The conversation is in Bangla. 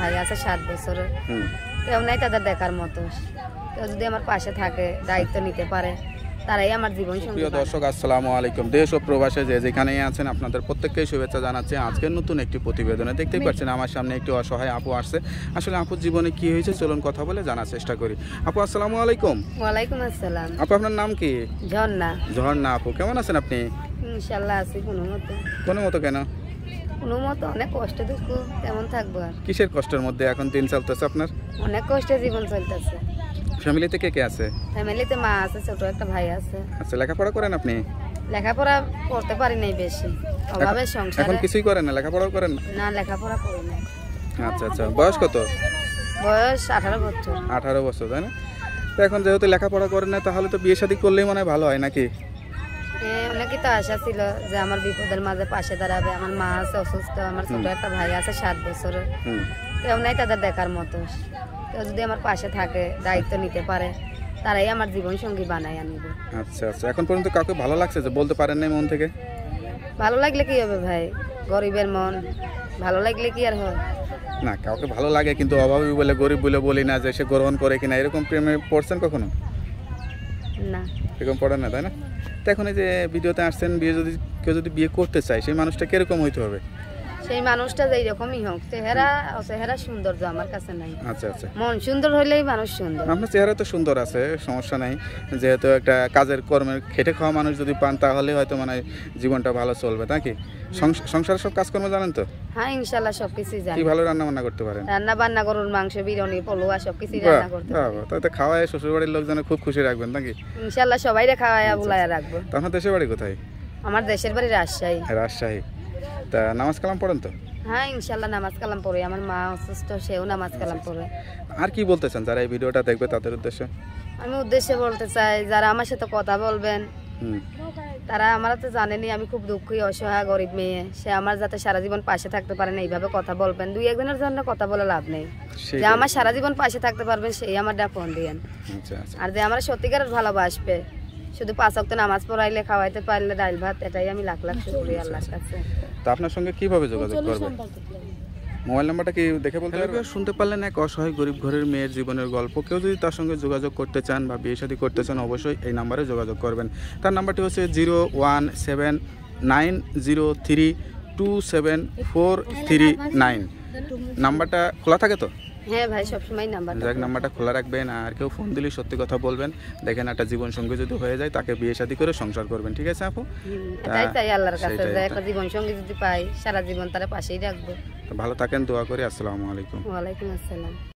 ভাই আছে সাত বছরের কেউ নাই তাদের দেখার মতো কেউ যদি আমার পাশে থাকে দায়িত্ব নিতে পারে তারাই আমার জীবন দর্শক আসসালামু আলাইকুম দেশ ও আপনাদের শুভেচ্ছা নতুন একটি প্রতিবেদনে দেখতেই আমার সামনে একটি অসহায় আপু আসলে জীবনে কি হয়েছে চলুন কথা বলে জানার চেষ্টা করি আপু আসসালামু আলাইকুম আসসালাম আপু আপনার নাম কি আপু কেমন আছেন আপনি মতো কেন কোনো মতো অনেক কষ্ট কিসের কষ্টের মধ্যে এখন দিন চলতেছে আপনার অনেক কষ্টে জীবন চলতেছে ফ্যামিলিতে কে কে আছে ফ্যামিলিতে মা আছে ছোট একটা ভাই আছে আচ্ছা লেখাপড়া করেন আপনি লেখাপড়া করতে পারি নাই বেশি অভাবে সংসার এখন কিছুই করেন না লেখাপড়াও করেন না লেখাপড়া করেন আচ্ছা আচ্ছা বয়স কত বয়স আঠারো বছর আঠারো বছর তাই না এখন যেহেতু লেখাপড়া করেন না তাহলে তো বিয়ে শাদী করলেই মনে হয় ভালো হয় নাকি অনেকই তো আশা ছিল যে আমার বিপদের মাঝে পাশে দাঁড়াবে আমার মা আছে অসুস্থ আমার ছোট একটা ভাই আছে সাত বছরের কেউ নাই তাদের দেখার মতো কেউ যদি আমার পাশে থাকে দায়িত্ব আচ্ছা। নিতে পারে তারাই আমার জীবন সঙ্গী বানায় আনিব আচ্ছা আচ্ছা এখন পর্যন্ত কাউকে ভালো লাগছে যে বলতে পারেন না মন থেকে ভালো লাগলে কি হবে ভাই গরিবের মন ভালো লাগলে কি আর হয় না কাউকে ভালো লাগে কিন্তু অভাবী বলে গরিব বলে বলি না যে সে গ্রহণ করে কিনা এরকম প্রেমে পড়ছেন কখনো না এরকম না তাই না তো এখন এই যে ভিডিওতে আসছেন বিয়ে যদি কেউ যদি বিয়ে করতে চায় সেই মানুষটা কীরকম হইতে হবে সেই মানুষটা যেই রকমই হোক চেহারা চেহারা সৌন্দর্য আমার কাছে নাই আচ্ছা আচ্ছা মন সুন্দর হইলেই মানুষ সুন্দর আপনার চেহারা তো সুন্দর আছে সমস্যা নাই যেহেতু একটা কাজের কর্মের খেটে খাওয়া মানুষ যদি পান তাহলে হয়তো মানে জীবনটা ভালো চলবে নাকি সংসার সব কাজকর্ম জানেন তো হ্যাঁ ইনশাআল্লাহ সব কিছুই জানি কি ভালো রান্না বান্না করতে পারেন রান্না বান্না করুন মাংস বিরিয়ানি পোলোয়া সব কিছুই রান্না করতে পারেন তাহলে খাওয়ায় শ্বশুর বাড়ির লোকজন খুব খুশি রাখবেন নাকি ইনশাআল্লাহ রে খাওয়ায় বুলায় আচ্ছা, রাখবো আচ্ছা। তাহলে দেশের বাড়ি কোথায় আমার দেশের বাড়ি রাজশাহী রাজশাহী তা নামাজ কালাম পড়েন তো হ্যাঁ ইনশাল্লাহ নামাজ কালাম পড়ে আমার মা অসুস্থ সেও নামাজ কালাম পড়ে আর কি বলতে চান যারা এই ভিডিওটা দেখবে তাদের উদ্দেশ্যে আমি উদ্দেশ্যে বলতে চাই যারা আমার সাথে কথা বলবেন তারা আমার তো জানেনি আমি খুব দুঃখী অসহায় গরিব মেয়ে সে আমার যাতে সারা জীবন পাশে থাকতে পারেন এইভাবে কথা বলবেন দুই একজনের জন্য কথা বলে লাভ নেই যে আমার সারা জীবন পাশে থাকতে পারবেন সেই আমার ডাকন দিয়েন আচ্ছা, আচ্ছা। আর যে আমার সত্যিকার ভালোবাসবে শুধু পাঁচ অক্ত নামাজ পড়াইলে খাওয়াইতে পারলে ডাল ভাত এটাই আমি লাখ লাখ আচ্ছা, শুক্রিয়া আল্লাহর কাছে তা আপনার সঙ্গে কিভাবে যোগাযোগ করবে মোবাইল নাম্বারটা কি দেখে বলতে পারবে শুনতে পারলেন এক অসহায় গরিব ঘরের মেয়ের জীবনের গল্প কেউ যদি তার সঙ্গে যোগাযোগ করতে চান বা বিয়ে শাদী করতে চান অবশ্যই এই নাম্বারে যোগাযোগ করবেন তার নাম্বারটি হচ্ছে zero one seven nine zero three two seven four three nine নাম্বারটা খোলা থাকে তো হ্যাঁ ভাই সবসময় খোলা রাখবেন আর কেউ ফোন দিলে সত্যি কথা বলবেন দেখেন একটা জীবন সঙ্গী যদি হয়ে যায় তাকে বিয়ে করে সংসার করবেন ঠিক আছে আপু তাই তাই আল্লাহর একটা জীবন সঙ্গী যদি পাই সারা জীবন তারা পাশেই ভালো থাকেন দোয়া করি আসসালামু আলাইকুম আসসালাম